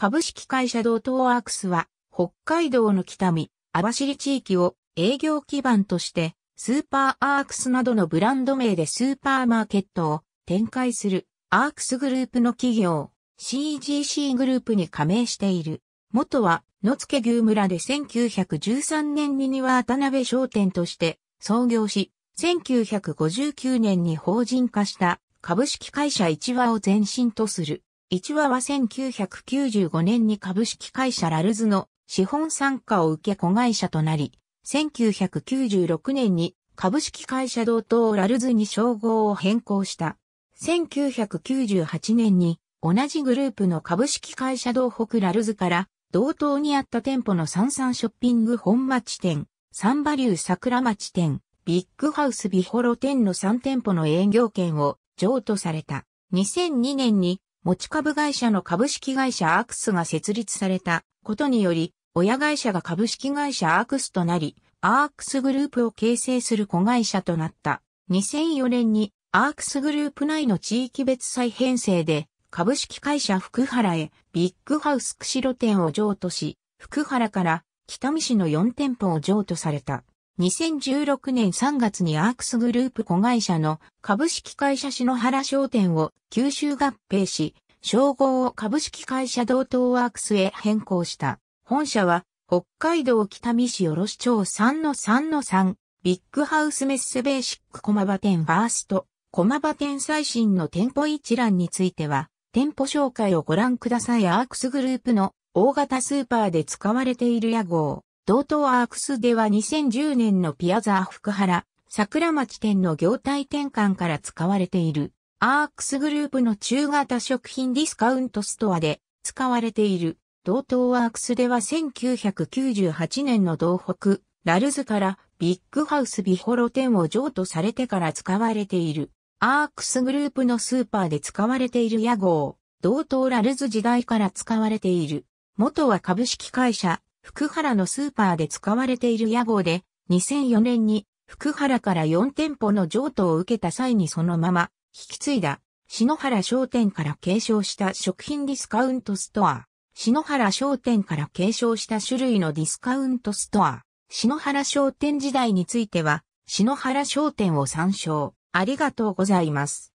株式会社同東アークスは、北海道の北見、網走地域を営業基盤として、スーパーアークスなどのブランド名でスーパーマーケットを展開するアークスグループの企業 CGC グループに加盟している。元は野付牛村で1913年に渡辺商店として創業し、1959年に法人化した株式会社一話を前身とする。1話は1995年に株式会社ラルズの資本参加を受け子会社となり、1996年に株式会社同等ラルズに称号を変更した。1998年に同じグループの株式会社同北ラルズから同等にあった店舗の三々ショッピング本町店、サンバリュー桜町店、ビッグハウスビホロ店の3店舗の営業権を譲渡された。2002年に持ち株会社の株式会社アークスが設立されたことにより、親会社が株式会社アークスとなり、アークスグループを形成する子会社となった。2004年にアークスグループ内の地域別再編成で株式会社福原へビッグハウス釧路店を譲渡し、福原から北見市の4店舗を譲渡された。2016年3月にアークスグループ子会社の株式会社篠原商店を吸収合併し、称号を株式会社同等ワークスへ変更した。本社は北海道北見市卸町3-3-3ビッグハウスメッセベーシック駒場店ファースト、駒場店最新の店舗一覧については、店舗紹介をご覧くださいアークスグループの大型スーパーで使われている屋号。同等アークスでは2010年のピアザー福原、桜町店の業態転換から使われている。アークスグループの中型食品ディスカウントストアで使われている。同等アークスでは1998年の道北、ラルズからビッグハウスビホロ店を譲渡されてから使われている。アークスグループのスーパーで使われている屋号。同等ラルズ時代から使われている。元は株式会社福原のスーパーで使われている屋号で、2004年に福原から4店舗の譲渡を受けた際にそのまま引き継いだ篠原商店から継承した食品ディスカウントストア。篠原商店から継承した種類のディスカウントストア。篠原商店時代については、篠原商店を参照。ありがとうございます。